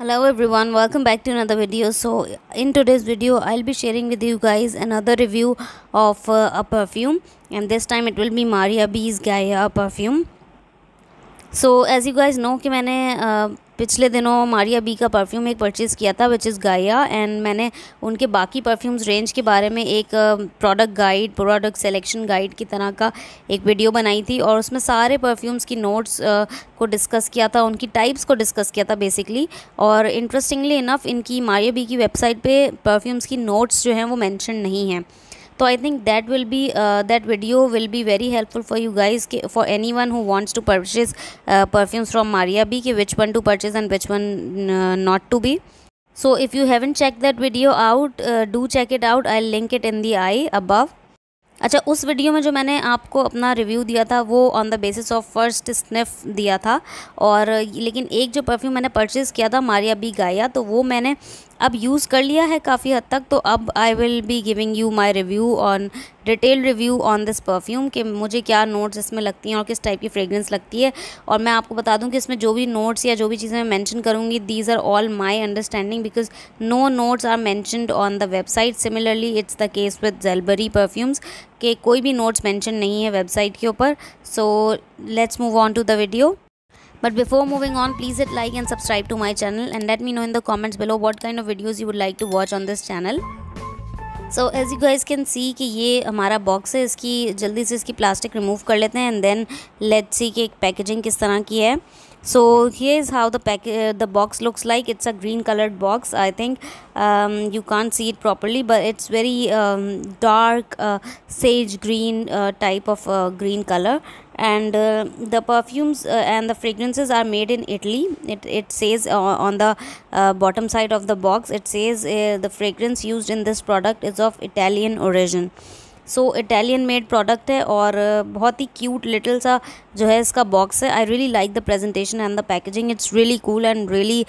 hello everyone welcome back to another video so in today's video i'll be sharing with you guys another review of uh, a perfume and this time it will be maria b's gaia perfume so as you guys know कि मैंने uh, पिछले दिनों Maria B का perfume एक purchase किया था which is गाया and मैंने उनके बाकी परफ्यूम्स रेंज के बारे में एक product guide product selection guide की तरह का एक वीडियो बनाई थी और उसमें सारे परफ्यूम्स की नोट्स को डिस्कस किया था उनकी टाइप्स को डिस्कस किया था बेसिकली और इंटरेस्टिंगली इनफ इनकी मारिया बी की वेबसाइट पर परफ्यूम्स की नोट्स जो हैं वो मैंशन नहीं हैं तो I think that will be that video will be very helpful for you guys for anyone who wants to purchase perfumes from Maria B कि which one to purchase and which one not to be so if you haven't checked that video out uh, do check it out i'll link it in the i above अच्छा उस video में जो मैंने आपको अपना review दिया था वो on the basis of first sniff दिया था और लेकिन एक जो परफ्यूम मैंने परचेज़ किया था मारिया बी गाया तो वो मैंने अब यूज़ कर लिया है काफ़ी हद तक तो अब I will be giving you my review on detail review on this perfume कि मुझे क्या नोट्स इसमें लगती हैं और किस टाइप की फ्रेगरेंस लगती है और मैं आपको बता दूं कि इसमें जो भी नोट्स या जो भी चीज़ें मैं मेंशन करूंगी these are all my understanding because no notes are mentioned on the website similarly it's the case with Jelbury perfumes के कोई भी नोट्स मैंशन नहीं है वेबसाइट के ऊपर so let's move on to the video but before moving on please it like and subscribe to my channel and let me know in the comments below what kind of videos you would like to watch on this channel so as you guys can see कि ये हमारा box है इसकी जल्दी से इसकी plastic remove कर लेते हैं एंड देन लेट्स सी कि एक पैकेजिंग किस तरह की है so here is how the pack uh, the box looks like it's a green colored box i think um, you can't see it properly but it's very um, dark uh, sage green uh, type of uh, green color and uh, the perfumes uh, and the fragrances are made in italy it, it says on the bottom side of the box it says the fragrance used in this product is of italian origin so Italian made product है और uh, बहुत ही cute little सा जो है इसका box है I really like the presentation and the packaging it's really cool and really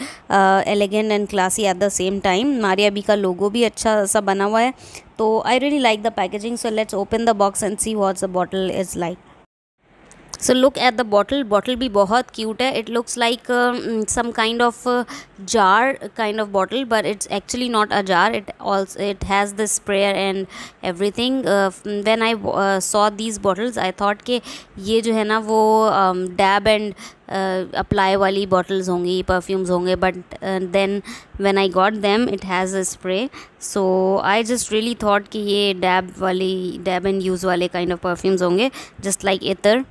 elegant and classy at the same time Maria B का logo भी अच्छा सा बना हुआ है तो I really like the packaging so let's open the box and see what's the bottle is like so look at the bottle bottle भी बहुत क्यूट है it looks like some kind of jar kind of bottle but it's actually not a jar it also it has the sprayer and everything when I saw these bottles I thought के ये जो है ना वो dab and apply वाली bottles होंगी perfumes होंगे but then when I got them it has a spray so I just really thought कि ये डैब वाली डैब एंड यूज़ वाले काइंड ऑफ परफ्यूम्स होंगे जस्ट लाइक इतर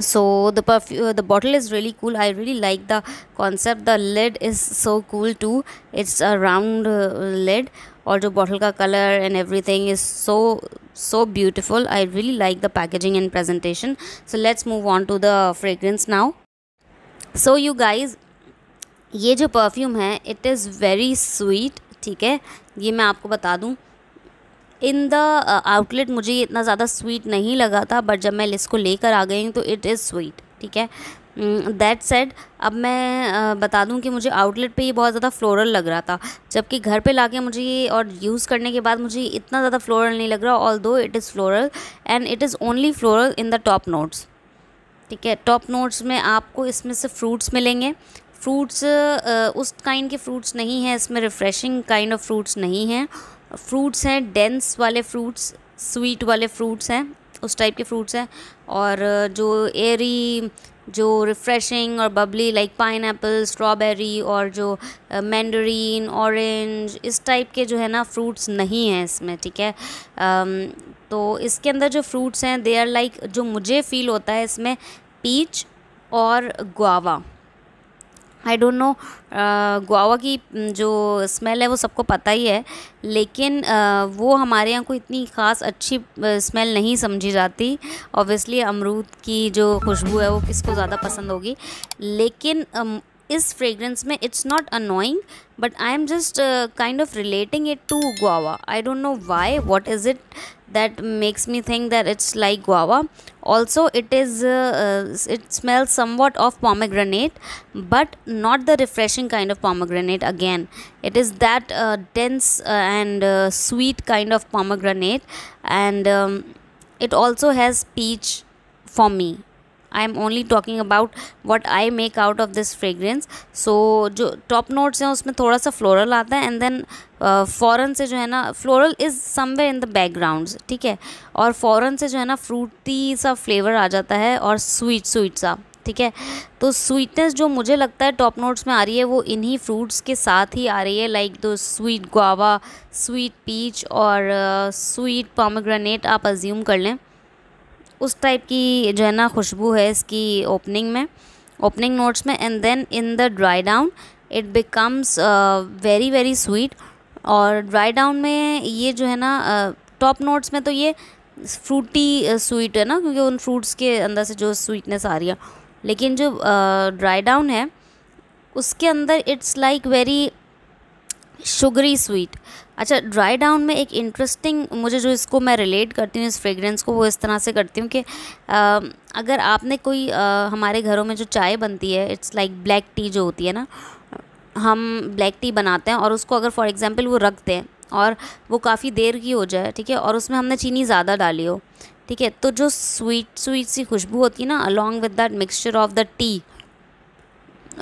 so the perfume uh, the bottle is really cool i really like the concept the lid is so cool too it's a round uh, lid और जो bottle का colour and everything is so so beautiful I really like the packaging and presentation so let's move on to the fragrance now so you guys ये जो perfume है it is very sweet ठीक है ये मैं आपको बता दूँ इन द आउटलेट मुझे ये इतना ज़्यादा स्वीट नहीं लगा था बट जब मैं इसको लेकर आ गई तो इट इज़ स्वीट ठीक है दैट सेड अब मैं बता दूं कि मुझे आउटलेट पे ये बहुत ज़्यादा फ्लोरल लग रहा था जबकि घर पे लाके मुझे ये और यूज़ करने के बाद मुझे इतना ज़्यादा फ्लोरल नहीं लग रहा although it is floral and it is only floral in the top notes ठीक है टॉप नोट्स में आपको इसमें से फ्रूट्स मिलेंगे फ्रूट्स उस काइंड के फ्रूट्स नहीं हैं इसमें रिफ़्रेशिंग काइंड ऑफ फ्रूट्स नहीं हैं फ्रूट्स हैं डेंस वाले फ्रूट्स स्वीट वाले फ्रूट्स हैं उस टाइप के फ्रूट्स हैं और जो एरी जो रिफ़्रेशिंग और bubbly like pineapple strawberry और जो मैंडरीन ऑरेंज इस टाइप के जो है ना फ्रूट्स नहीं हैं इसमें ठीक है um, तो इसके अंदर जो फ्रूट्स हैं दे आर लाइक जो मुझे फ़ील होता है इसमें पीच और guava I don't know guava की जो स्मेल है वो सबको पता ही है लेकिन uh, वो हमारे यहाँ को इतनी ख़ास अच्छी स्मेल नहीं समझी जाती ऑब्वियसली अमरूद की जो खुशबू है वो किसको ज़्यादा पसंद होगी लेकिन is fragrance mein it's not annoying but i am just uh, kind of relating it to guava i don't know why what is it that makes me think that it's like guava also it is uh, uh, it smells somewhat of pomegranate but not the refreshing kind of pomegranate again it is that dense and sweet kind of pomegranate and um, it also has peach for me I am only talking about what I make out of this fragrance so जो top notes हैं उसमें थोड़ा सा floral आता है and then फ़ौरन से जो है ना floral is somewhere in the background ठीक है और फ़ॉरन से जो है ना फ्रूटी सा फ्लेवर आ जाता है और स्वीट स्वीट सा ठीक है तो स्वीटनेस जो मुझे लगता है टॉप नोट्स में आ रही है वो इन्हीं फ्रूट्स के साथ ही आ रही है लाइक दो स्वीट गुआवा स्वीट पीच और स्वीट uh, पॉमग्रेनेट आप अज्यूम कर लें उस टाइप की जो है ना खुशबू है इसकी ओपनिंग में ओपनिंग नोट्स में and then in the dry down it becomes very very sweet और ड्राई डाउन में ये जो है ना टॉप uh, नोट्स में तो ये फ्रूटी स्वीट uh, है ना क्योंकि उन फ्रूट्स के अंदर से जो स्वीटनेस आ रही है लेकिन जो ड्राई uh, डाउन है उसके अंदर it's like very sugary sweet अच्छा ड्राई डाउन में एक इंटरेस्टिंग मुझे जो इसको मैं रिलेट करती हूँ इस फ्रेगरेंस को वो इस तरह से करती हूँ कि आ, अगर आपने कोई आ, हमारे घरों में जो चाय बनती है इट्स लाइक ब्लैक टी जो होती है ना हम ब्लैक टी बनाते हैं और उसको अगर फॉर एग्ज़ाम्पल वो रखते हैं और वो काफ़ी देर की हो जाए ठीक है और उसमें हमने चीनी ज़्यादा डाली हो ठीक है तो जो स्वीट स्वीट सी खुशबू होती है ना along with that mixture of the tea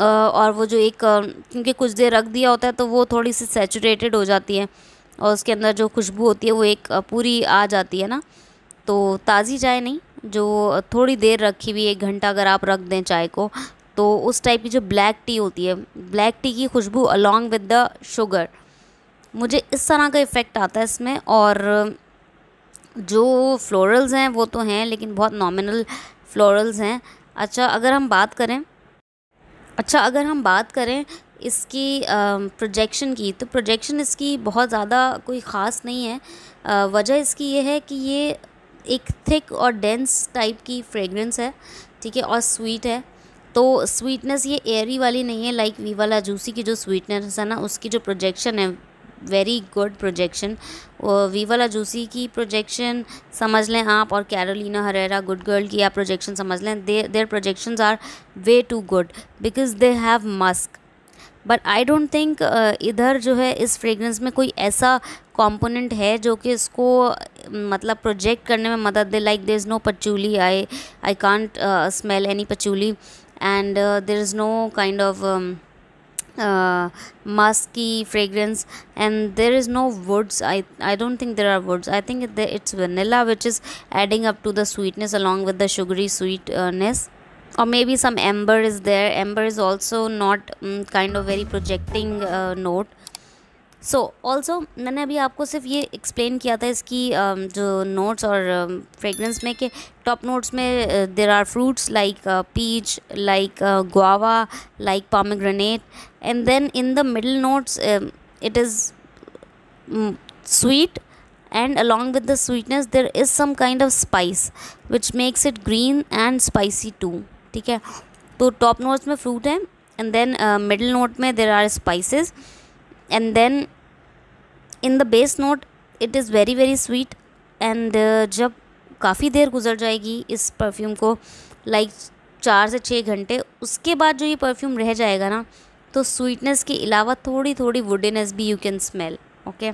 और वो जो एक क्योंकि कुछ देर रख दिया होता है तो वो थोड़ी सी सेचूरेटेड हो जाती है और उसके अंदर जो खुशबू होती है वो एक पूरी आ जाती है ना तो ताज़ी चाय नहीं जो थोड़ी देर रखी हुई एक घंटा अगर आप रख दें चाय को तो उस टाइप की जो ब्लैक टी होती है ब्लैक टी की खुशबू अलॉन्ग विद द शुगर मुझे इस तरह का इफ़ेक्ट आता है इसमें और जो फ्लोरल्स हैं वो तो हैं लेकिन बहुत नॉमिनल फ्लोरल्स हैं अच्छा अगर हम बात करें अच्छा अगर हम बात करें इसकी प्रोजेक्शन की तो प्रोजेक्शन इसकी बहुत ज़्यादा कोई ख़ास नहीं है वजह इसकी ये है कि ये एक थिक और डेंस टाइप की फ्रेगरेंस है ठीक है और स्वीट है तो स्वीटनेस ये एयरी वाली नहीं है लाइक वी वाला जूसी की जो स्वीटनेस है ना उसकी जो प्रोजेक्शन है very good projection viva la juicy की प्रोजेक्शन समझ लें आप और कैरोलिना हरेरा गुड गर्ल की आप प्रोजेक्शन समझ लें there projection are way too good because they have musk but I don't think इधर जो है इस फ्रेगरेंस में कोई ऐसा कॉम्पोनेंट है जो कि इसको uh, मतलब प्रोजेक्ट करने में मदद दे like there is no patchouli I I can't smell any patchouli and there is no kind of uh, musky fragrance and there is no woods i i don't think there are woods i think it's vanilla which is adding up to the sweetness along with the sugary sweetness or maybe some amber is there amber is also not um, kind of very projecting uh, note so also मैंने अभी आपको सिर्फ ये explain किया था इसकी um, जो notes और फ्रेगरेंस um, में कि टॉप नोट्स में there are fruits like peach like guava like pomegranate and then in the middle notes it is sweet and along with the sweetness there is some kind of spice which makes it green and spicy too ठीक है तो top notes में fruit है and then middle note में there are spices and then in the bass note it is very very sweet and uh, जब काफ़ी देर गुजर जाएगी इस परफ्यूम को लाइक चार से छः घंटे उसके बाद जो ये परफ्यूम रह जाएगा ना तो स्वीटनेस के अलावा थोड़ी थोड़ी वुडेनेस भी you can smell okay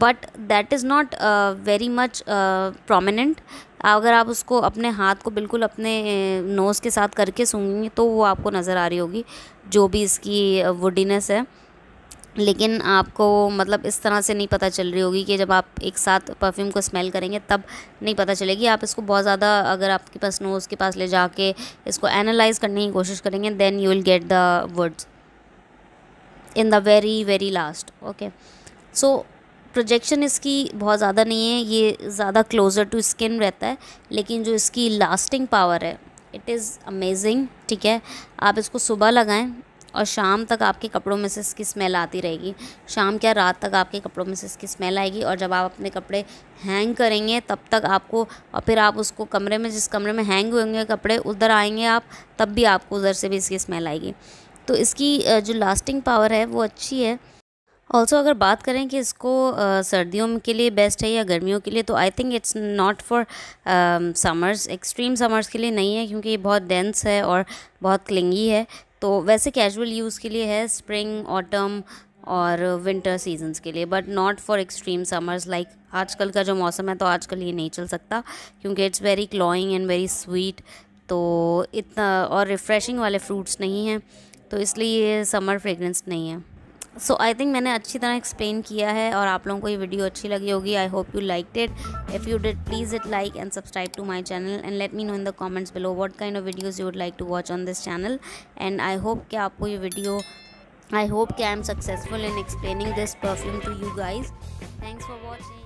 but that is not very much prominent अगर आप उसको अपने हाथ को बिल्कुल अपने नोज़ के साथ करके सूंगेंगे तो वो आपको नज़र आ रही होगी जो भी इसकी वुडीनेस uh, है लेकिन आपको मतलब इस तरह से नहीं पता चल रही होगी कि जब आप एक साथ परफ्यूम को स्मेल करेंगे तब नहीं पता चलेगी आप इसको बहुत ज़्यादा अगर आपके पास नोज़ के पास ले जाके इसको एनालाइज करने की कोशिश करेंगे then you will get the words in the very very last okay so projection इसकी बहुत ज़्यादा नहीं है ये ज़्यादा क्लोज़र टू स्किन रहता है लेकिन जो इसकी लास्टिंग पावर है इट इज़ अमेजिंग ठीक है आप इसको सुबह लगाएं और शाम तक आपके कपड़ों में से इसकी स्मेल आती रहेगी शाम क्या रात तक आपके कपड़ों में से इसकी स्मेल आएगी और जब आप अपने कपड़े हैंग करेंगे तब तक आपको और फिर आप उसको कमरे में जिस कमरे में हैंग होंगे कपड़े उधर आएंगे आप तब भी आपको उधर से भी इसकी स्मेल आएगी तो इसकी जो लास्टिंग पावर है वो अच्छी है ऑल्सो अगर बात करें कि इसको सर्दियों के लिए बेस्ट है या गर्मियों के लिए तो I think it's not for summers extreme summers के लिए नहीं है क्योंकि ये बहुत डेंस है और बहुत क्लिंगी है तो वैसे कैजुअल यूज़ के लिए है स्प्रिंग ऑटम और विंटर सीजन्स के लिए but not for extreme summers like आजकल का जो मौसम है तो आजकल ये नहीं चल सकता क्योंकि it's very cloying and very sweet तो इतना और रिफ़्रेशिंग वाले फ्रूट्स नहीं हैं तो इसलिए ये समर फ्रेगरेंस नहीं है सो आई थिंक मैंने अच्छी तरह एक्सप्लेन किया है और आप लोगों को ये वीडियो अच्छी लगी होगी I hope you like it if you did please it like and subscribe to my channel and let me know in the comments below what kind of videos you would like to watch on this channel and I hope कि आपको ये video I hope कि I am successful in explaining this perfume to you guys thanks for watching